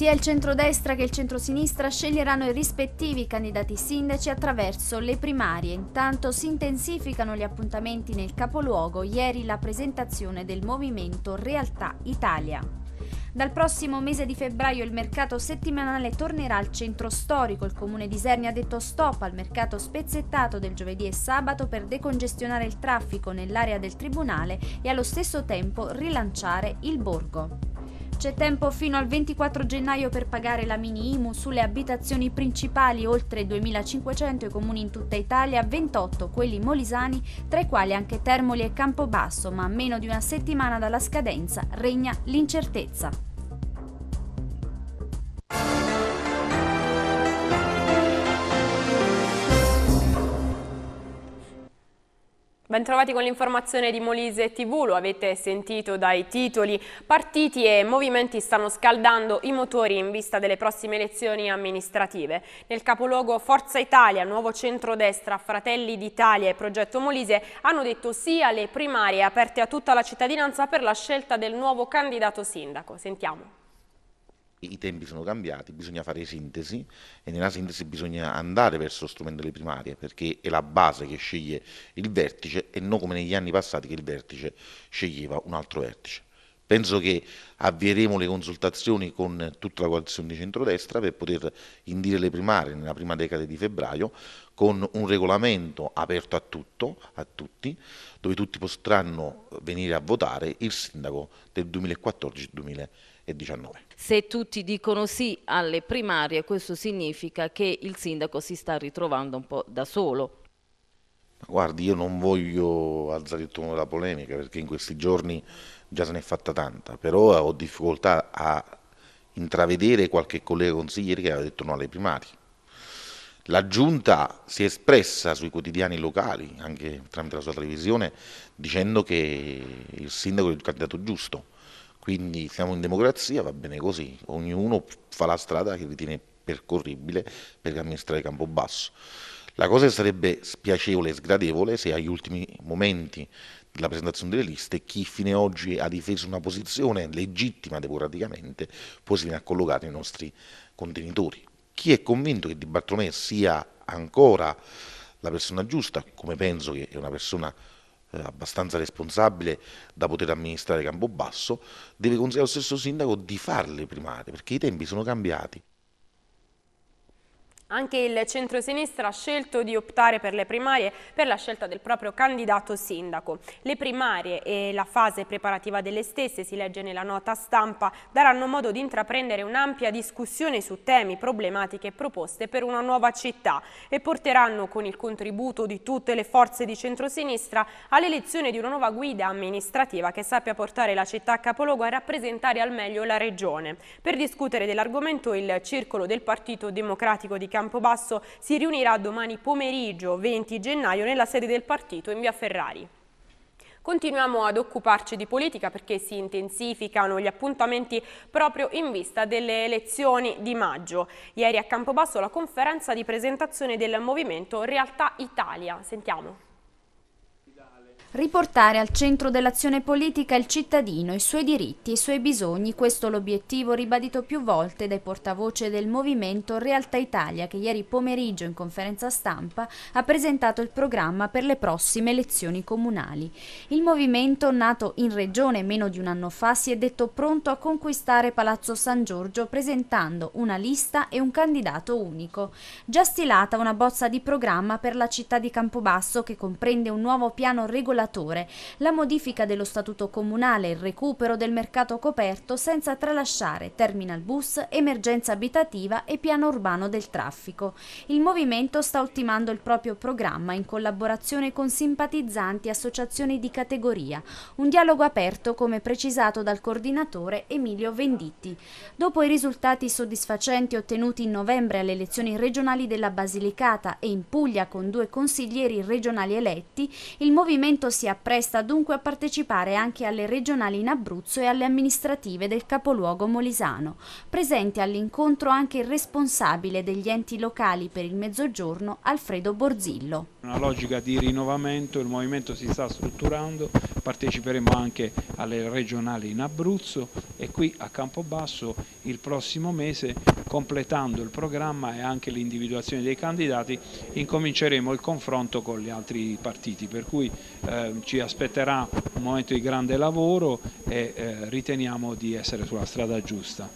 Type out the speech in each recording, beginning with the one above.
Sia il centrodestra che il centrosinistra sceglieranno i rispettivi candidati sindaci attraverso le primarie. Intanto si intensificano gli appuntamenti nel capoluogo, ieri la presentazione del movimento Realtà Italia. Dal prossimo mese di febbraio il mercato settimanale tornerà al centro storico. Il comune di Isernia ha detto stop al mercato spezzettato del giovedì e sabato per decongestionare il traffico nell'area del tribunale e allo stesso tempo rilanciare il borgo. C'è tempo fino al 24 gennaio per pagare la mini IMU sulle abitazioni principali, oltre 2.500 i comuni in tutta Italia, 28 quelli molisani, tra i quali anche Termoli e Campobasso, ma a meno di una settimana dalla scadenza regna l'incertezza. Bentrovati con l'informazione di Molise TV, lo avete sentito dai titoli. Partiti e movimenti stanno scaldando i motori in vista delle prossime elezioni amministrative. Nel capoluogo Forza Italia, Nuovo Centrodestra, Fratelli d'Italia e Progetto Molise hanno detto sì alle primarie aperte a tutta la cittadinanza per la scelta del nuovo candidato sindaco. Sentiamo i tempi sono cambiati, bisogna fare sintesi e nella sintesi bisogna andare verso lo strumento delle primarie perché è la base che sceglie il vertice e non come negli anni passati che il vertice sceglieva un altro vertice. Penso che avvieremo le consultazioni con tutta la coalizione di centrodestra per poter indire le primarie nella prima decade di febbraio con un regolamento aperto a, tutto, a tutti, dove tutti potranno venire a votare il sindaco del 2014-2019. Se tutti dicono sì alle primarie, questo significa che il sindaco si sta ritrovando un po' da solo. Guardi, io non voglio alzare il tono della polemica perché in questi giorni già se n'è fatta tanta, però ho difficoltà a intravedere qualche collega consigliere che aveva detto no alle primarie. La giunta si è espressa sui quotidiani locali, anche tramite la sua televisione, dicendo che il sindaco è il candidato giusto. Quindi siamo in democrazia, va bene così, ognuno fa la strada che ritiene percorribile per amministrare Campobasso. La cosa sarebbe spiacevole e sgradevole se agli ultimi momenti della presentazione delle liste chi fino ad oggi ha difeso una posizione legittima democraticamente poi si viene a collocare nei nostri contenitori. Chi è convinto che Di Bartolomeo sia ancora la persona giusta, come penso che è una persona eh, abbastanza responsabile da poter amministrare Campobasso, deve consigliare allo stesso sindaco di farle primare, perché i tempi sono cambiati. Anche il centrosinistra ha scelto di optare per le primarie per la scelta del proprio candidato sindaco. Le primarie e la fase preparativa delle stesse, si legge nella nota stampa, daranno modo di intraprendere un'ampia discussione su temi, problematiche e proposte per una nuova città e porteranno con il contributo di tutte le forze di centrosinistra all'elezione di una nuova guida amministrativa che sappia portare la città capoluogo a rappresentare al meglio la regione. Per discutere dell'argomento il circolo del Partito Democratico di Cagliari Campobasso si riunirà domani pomeriggio 20 gennaio nella sede del partito in via Ferrari. Continuiamo ad occuparci di politica perché si intensificano gli appuntamenti proprio in vista delle elezioni di maggio. Ieri a Campobasso la conferenza di presentazione del movimento Realtà Italia. Sentiamo. Riportare al centro dell'azione politica il cittadino, i suoi diritti e i suoi bisogni, questo l'obiettivo ribadito più volte dai portavoce del movimento Realtà Italia che ieri pomeriggio in conferenza stampa ha presentato il programma per le prossime elezioni comunali. Il movimento, nato in regione meno di un anno fa, si è detto pronto a conquistare Palazzo San Giorgio presentando una lista e un candidato unico. Già stilata una bozza di programma per la città di Campobasso che comprende un nuovo piano regolatorio regolatore, la modifica dello statuto comunale il recupero del mercato coperto senza tralasciare terminal bus, emergenza abitativa e piano urbano del traffico. Il movimento sta ultimando il proprio programma in collaborazione con simpatizzanti e associazioni di categoria, un dialogo aperto come precisato dal coordinatore Emilio Venditti. Dopo i risultati soddisfacenti ottenuti in novembre alle elezioni regionali della Basilicata e in Puglia con due consiglieri regionali eletti, il movimento si appresta dunque a partecipare anche alle regionali in Abruzzo e alle amministrative del capoluogo molisano. Presente all'incontro anche il responsabile degli enti locali per il mezzogiorno, Alfredo Borzillo. Una logica di rinnovamento, il movimento si sta strutturando, parteciperemo anche alle regionali in Abruzzo e qui a Campobasso il prossimo mese completando il programma e anche l'individuazione dei candidati incominceremo il confronto con gli altri partiti, per cui eh, Ehm, ci aspetterà un momento di grande lavoro e eh, riteniamo di essere sulla strada giusta.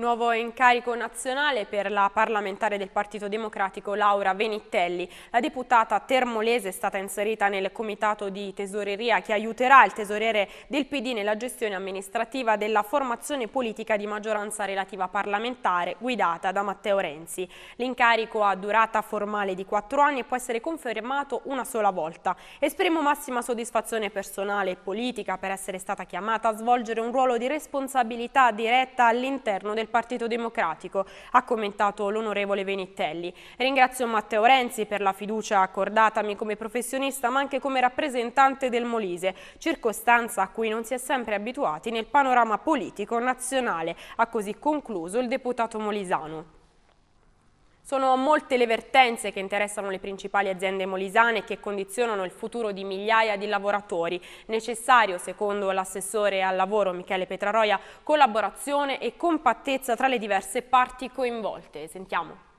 Nuovo incarico nazionale per la parlamentare del Partito Democratico Laura Venittelli. La deputata termolese è stata inserita nel comitato di tesoreria che aiuterà il tesoriere del PD nella gestione amministrativa della formazione politica di maggioranza relativa parlamentare guidata da Matteo Renzi. L'incarico ha durata formale di quattro anni e può essere confermato una sola volta. Esprimo massima soddisfazione personale e politica per essere stata chiamata a svolgere un ruolo di responsabilità diretta all'interno del Partito Democratico, ha commentato l'onorevole Venitelli. Ringrazio Matteo Renzi per la fiducia accordatami come professionista ma anche come rappresentante del Molise, circostanza a cui non si è sempre abituati nel panorama politico nazionale, ha così concluso il deputato molisano. Sono molte le vertenze che interessano le principali aziende molisane e che condizionano il futuro di migliaia di lavoratori. Necessario, secondo l'assessore al lavoro Michele Petraroia, collaborazione e compattezza tra le diverse parti coinvolte. Sentiamo.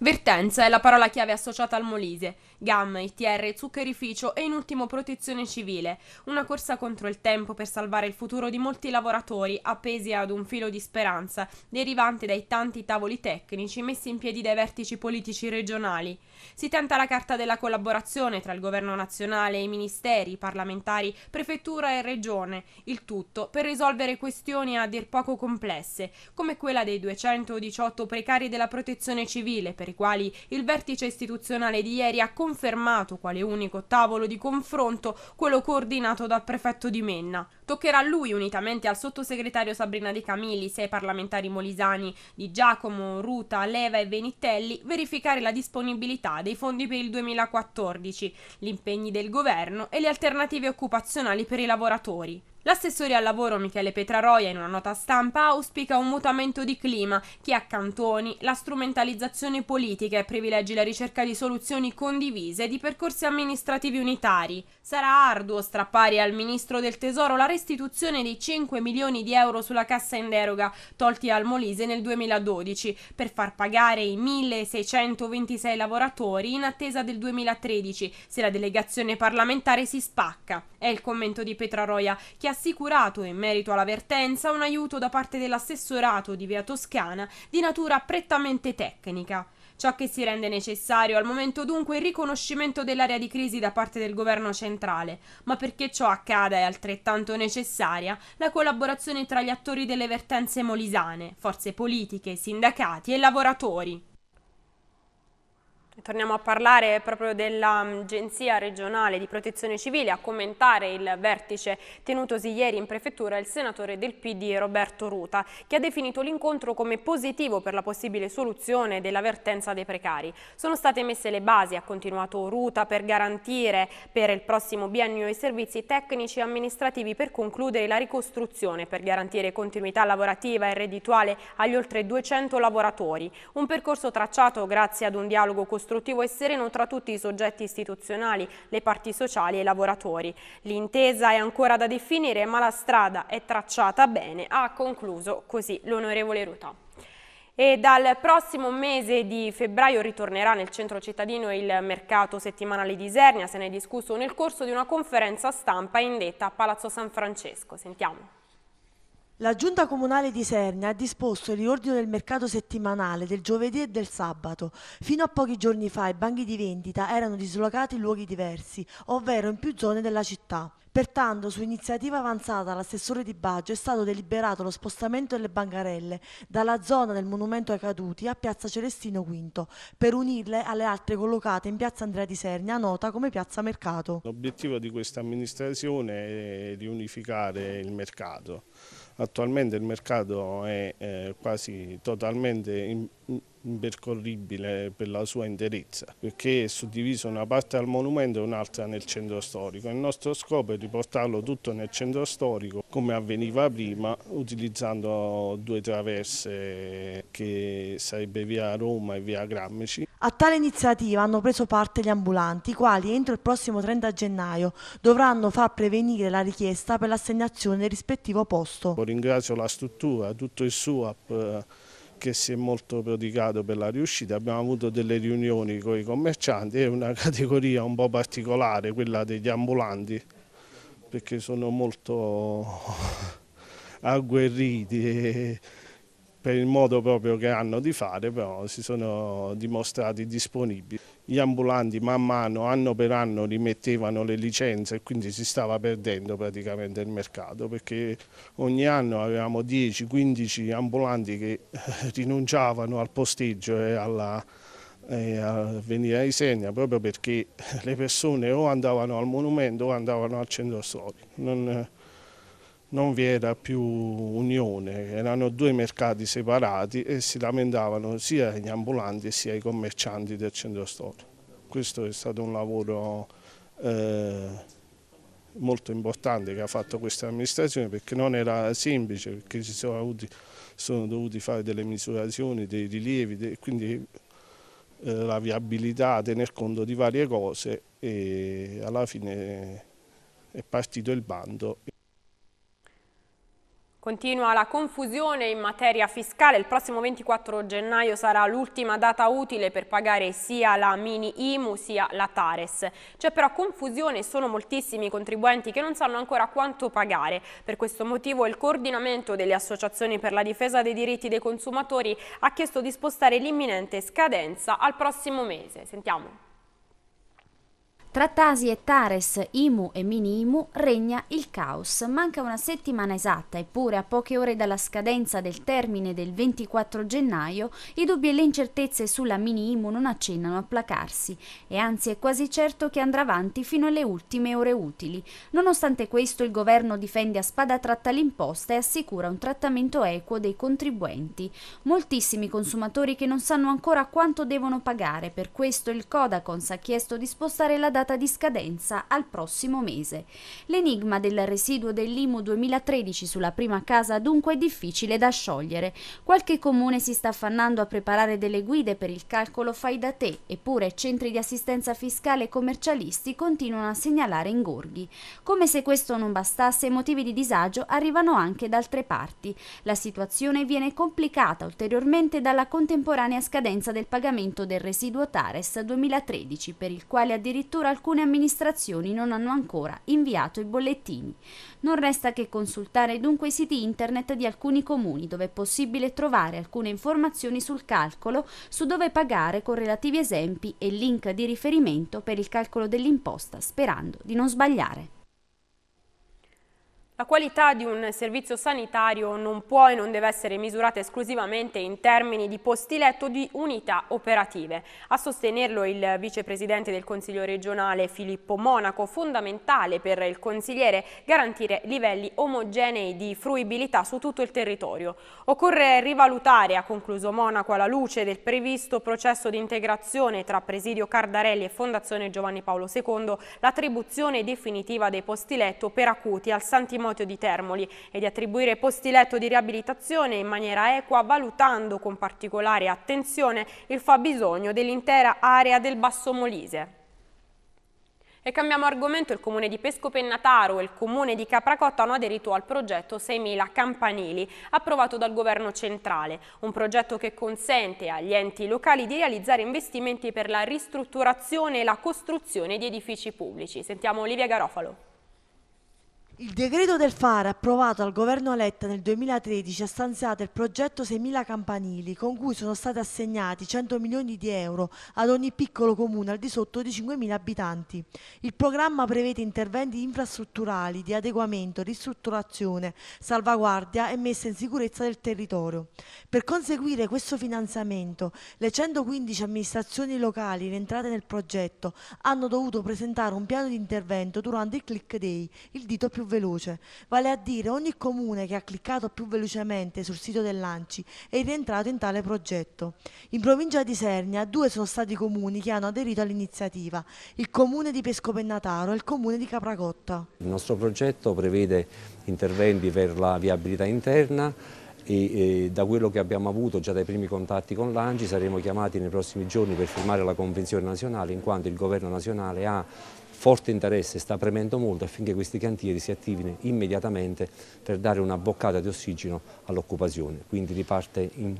Vertenza è la parola chiave associata al Molise, GAM, ITR, zuccherificio e in ultimo protezione civile, una corsa contro il tempo per salvare il futuro di molti lavoratori appesi ad un filo di speranza derivante dai tanti tavoli tecnici messi in piedi dai vertici politici regionali. Si tenta la carta della collaborazione tra il governo nazionale e i ministeri, parlamentari, prefettura e regione, il tutto per risolvere questioni a dir poco complesse, come quella dei 218 precari della protezione civile per per i quali il vertice istituzionale di ieri ha confermato quale unico tavolo di confronto quello coordinato dal prefetto di Menna. Toccherà a lui, unitamente al sottosegretario Sabrina De Camilli, sei parlamentari molisani di Giacomo, Ruta, Leva e Venitelli, verificare la disponibilità dei fondi per il 2014, gli impegni del governo e le alternative occupazionali per i lavoratori. L'assessore al lavoro Michele Petraroia in una nota stampa auspica un mutamento di clima che accantoni la strumentalizzazione politica e privilegi la ricerca di soluzioni condivise e di percorsi amministrativi unitari. Sarà arduo strappare al ministro del Tesoro la restituzione dei 5 milioni di euro sulla cassa in deroga tolti al Molise nel 2012 per far pagare i 1626 lavoratori in attesa del 2013 se la delegazione parlamentare si spacca. È il commento di Petraroia che ha assicurato in merito alla vertenza un aiuto da parte dell'assessorato di Via Toscana di natura prettamente tecnica. Ciò che si rende necessario al momento dunque è il riconoscimento dell'area di crisi da parte del governo centrale, ma perché ciò accada è altrettanto necessaria la collaborazione tra gli attori delle vertenze molisane, forze politiche, sindacati e lavoratori. Torniamo a parlare proprio dell'Agenzia regionale di protezione civile. A commentare il vertice tenutosi ieri in prefettura il senatore del PD Roberto Ruta, che ha definito l'incontro come positivo per la possibile soluzione della vertenza dei precari. Sono state messe le basi, ha continuato Ruta, per garantire per il prossimo biennio i servizi tecnici e amministrativi per concludere la ricostruzione, per garantire continuità lavorativa e reddituale agli oltre 200 lavoratori. Un percorso tracciato grazie ad un dialogo costruttivo costruttivo e sereno tra tutti i soggetti istituzionali, le parti sociali e i lavoratori. L'intesa è ancora da definire, ma la strada è tracciata bene, ha concluso così l'onorevole Ruta. E dal prossimo mese di febbraio ritornerà nel centro cittadino il mercato settimanale di Isernia, se ne è discusso nel corso di una conferenza stampa indetta a Palazzo San Francesco. Sentiamo. La Giunta Comunale di Sernia ha disposto il riordino del mercato settimanale del giovedì e del sabato. Fino a pochi giorni fa i banchi di vendita erano dislocati in luoghi diversi, ovvero in più zone della città. Pertanto, su iniziativa avanzata all'assessore di Baggio, è stato deliberato lo spostamento delle bancarelle dalla zona del Monumento ai Caduti a Piazza Celestino V, per unirle alle altre collocate in Piazza Andrea di Sernia, nota come Piazza Mercato. L'obiettivo di questa amministrazione è riunificare il mercato attualmente il mercato è eh, quasi totalmente in, impercorribile per la sua interezza, perché è suddiviso una parte al monumento e un'altra nel centro storico. Il nostro scopo è riportarlo tutto nel centro storico come avveniva prima, utilizzando due traverse che sarebbe via Roma e via Grammici. A tale iniziativa hanno preso parte gli ambulanti, i quali entro il prossimo 30 gennaio dovranno far prevenire la richiesta per l'assegnazione del rispettivo posto. Ringrazio la struttura, tutto il SUAP eh, che si è molto prodigato per la riuscita, abbiamo avuto delle riunioni con i commercianti, è una categoria un po' particolare quella degli ambulanti perché sono molto agguerriti per il modo proprio che hanno di fare, però si sono dimostrati disponibili. Gli ambulanti man mano, anno per anno, rimettevano le licenze e quindi si stava perdendo praticamente il mercato, perché ogni anno avevamo 10-15 ambulanti che eh, rinunciavano al posteggio e alla, a venire a Isegna proprio perché le persone o andavano al monumento o andavano al centro storico. Non, non vi era più unione, erano due mercati separati e si lamentavano sia gli ambulanti sia i commercianti del centro storico. Questo è stato un lavoro eh, molto importante che ha fatto questa amministrazione perché non era semplice, perché si sono, avuti, sono dovuti fare delle misurazioni, dei rilievi, dei, quindi eh, la viabilità, tener conto di varie cose e alla fine è partito il bando. Continua la confusione in materia fiscale, il prossimo 24 gennaio sarà l'ultima data utile per pagare sia la mini IMU sia la Tares. C'è però confusione e sono moltissimi i contribuenti che non sanno ancora quanto pagare. Per questo motivo il coordinamento delle associazioni per la difesa dei diritti dei consumatori ha chiesto di spostare l'imminente scadenza al prossimo mese. Sentiamo. Tra Tasi e Tares, Imu e Minimu, regna il caos. Manca una settimana esatta, eppure a poche ore dalla scadenza del termine del 24 gennaio, i dubbi e le incertezze sulla Minimu non accennano a placarsi, e anzi è quasi certo che andrà avanti fino alle ultime ore utili. Nonostante questo, il governo difende a spada tratta l'imposta e assicura un trattamento equo dei contribuenti. Moltissimi consumatori che non sanno ancora quanto devono pagare, per questo il Codacons ha chiesto di spostare la data data di scadenza al prossimo mese. L'enigma del residuo dell'IMU 2013 sulla prima casa dunque è difficile da sciogliere. Qualche comune si sta affannando a preparare delle guide per il calcolo fai da te, eppure centri di assistenza fiscale e commercialisti continuano a segnalare ingorghi. Come se questo non bastasse, i motivi di disagio arrivano anche da altre parti. La situazione viene complicata ulteriormente dalla contemporanea scadenza del pagamento del residuo Tares 2013, per il quale addirittura alcune amministrazioni non hanno ancora inviato i bollettini. Non resta che consultare dunque i siti internet di alcuni comuni dove è possibile trovare alcune informazioni sul calcolo, su dove pagare con relativi esempi e link di riferimento per il calcolo dell'imposta, sperando di non sbagliare. La qualità di un servizio sanitario non può e non deve essere misurata esclusivamente in termini di posti letto di unità operative. A sostenerlo il vicepresidente del Consiglio regionale Filippo Monaco, fondamentale per il consigliere garantire livelli omogenei di fruibilità su tutto il territorio. Occorre rivalutare, ha concluso Monaco, alla luce del previsto processo di integrazione tra Presidio Cardarelli e Fondazione Giovanni Paolo II, l'attribuzione definitiva dei posti letto per acuti al Santimo Timoteo di Termoli e di attribuire posti letto di riabilitazione in maniera equa valutando con particolare attenzione il fabbisogno dell'intera area del Basso Molise. E cambiamo argomento, il comune di Pesco Pennataro e il comune di Capracotta hanno aderito al progetto 6.000 campanili, approvato dal governo centrale, un progetto che consente agli enti locali di realizzare investimenti per la ristrutturazione e la costruzione di edifici pubblici. Sentiamo Olivia Garofalo. Il decreto del fare approvato dal governo Letta nel 2013 ha stanziato il progetto 6.000 campanili con cui sono stati assegnati 100 milioni di euro ad ogni piccolo comune al di sotto di 5.000 abitanti. Il programma prevede interventi infrastrutturali di adeguamento, ristrutturazione, salvaguardia e messa in sicurezza del territorio. Per conseguire questo finanziamento le 115 amministrazioni locali rientrate nel progetto hanno dovuto presentare un piano di intervento durante il click day, il dito più veloce, vale a dire ogni comune che ha cliccato più velocemente sul sito dell'ANCI è rientrato in tale progetto. In provincia di Sernia due sono stati i comuni che hanno aderito all'iniziativa, il comune di Pescopennataro e il comune di Capracotta. Il nostro progetto prevede interventi per la viabilità interna, e, e, da quello che abbiamo avuto già dai primi contatti con l'Anci saremo chiamati nei prossimi giorni per firmare la convenzione nazionale in quanto il governo nazionale ha forte interesse, sta premendo molto affinché questi cantieri si attivino immediatamente per dare una boccata di ossigeno all'occupazione, quindi riparte in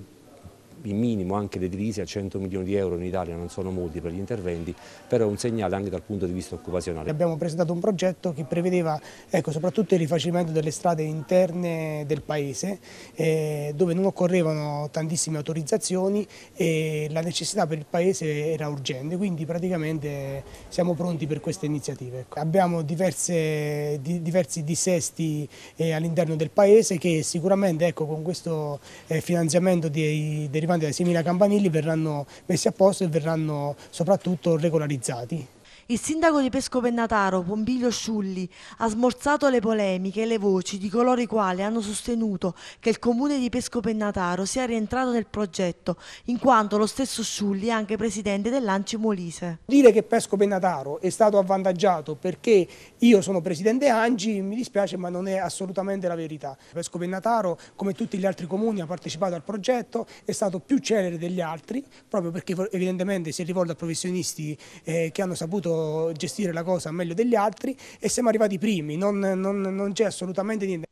il minimo anche le divisi a 100 milioni di euro in Italia non sono molti per gli interventi, però è un segnale anche dal punto di vista occupazionale. Abbiamo presentato un progetto che prevedeva ecco, soprattutto il rifacimento delle strade interne del paese eh, dove non occorrevano tantissime autorizzazioni e la necessità per il paese era urgente, quindi praticamente siamo pronti per queste iniziative. Ecco. Abbiamo diverse, di, diversi dissesti eh, all'interno del paese che sicuramente ecco, con questo eh, finanziamento dei derivati partecipanti dai 6.000 campanili verranno messi a posto e verranno soprattutto regolarizzati. Il sindaco di Pesco Pennataro, Pompiglio Sciulli, ha smorzato le polemiche e le voci di coloro i quali hanno sostenuto che il comune di Pesco Pennataro sia rientrato nel progetto, in quanto lo stesso Sciulli è anche presidente dell'Anci Molise. Dire che Pesco Pennataro è stato avvantaggiato perché io sono presidente Angi mi dispiace ma non è assolutamente la verità. Pesco Pennataro, come tutti gli altri comuni, ha partecipato al progetto, è stato più celere degli altri, proprio perché evidentemente si è rivolto a professionisti eh, che hanno saputo gestire la cosa meglio degli altri e siamo arrivati primi, non, non, non c'è assolutamente niente.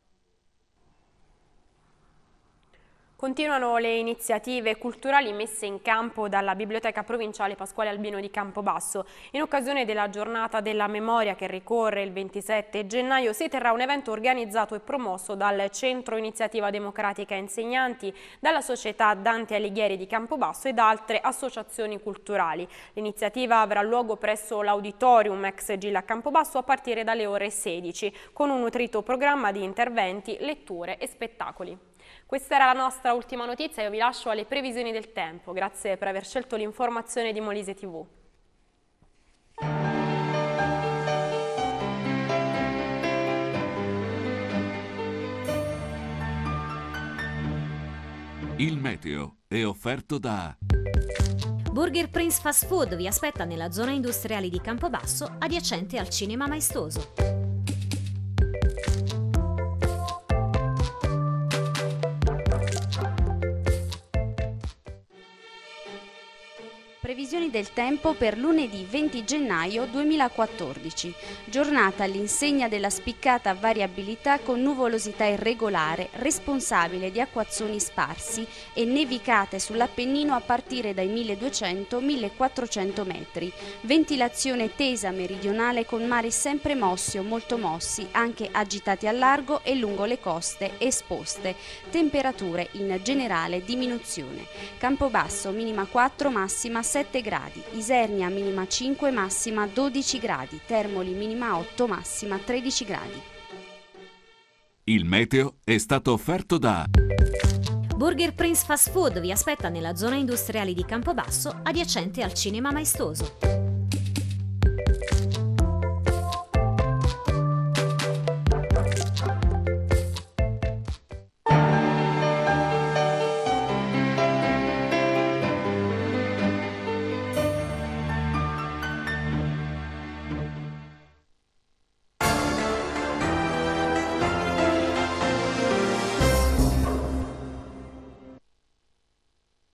Continuano le iniziative culturali messe in campo dalla Biblioteca Provinciale Pasquale Albino di Campobasso. In occasione della giornata della memoria che ricorre il 27 gennaio si terrà un evento organizzato e promosso dal Centro Iniziativa Democratica Insegnanti, dalla Società Dante Alighieri di Campobasso e da altre associazioni culturali. L'iniziativa avrà luogo presso l'Auditorium ex Gilla Campobasso a partire dalle ore 16 con un nutrito programma di interventi, letture e spettacoli. Questa era la nostra ultima notizia, io vi lascio alle previsioni del tempo. Grazie per aver scelto l'informazione di Molise TV. Il meteo è offerto da... Burger Prince Fast Food vi aspetta nella zona industriale di Campobasso adiacente al Cinema Maestoso. previsioni del tempo per lunedì 20 gennaio 2014, giornata all'insegna della spiccata variabilità con nuvolosità irregolare, responsabile di acquazzoni sparsi e nevicate sull'Appennino a partire dai 1200-1400 metri, ventilazione tesa meridionale con mari sempre mossi o molto mossi, anche agitati al largo e lungo le coste esposte, temperature in generale diminuzione. campo basso minima 4, massima 7 17 gradi, Isernia minima 5, massima 12 gradi, Termoli minima 8, massima 13 gradi. Il meteo è stato offerto da... Burger Prince Fast Food vi aspetta nella zona industriale di Campobasso adiacente al Cinema Maestoso.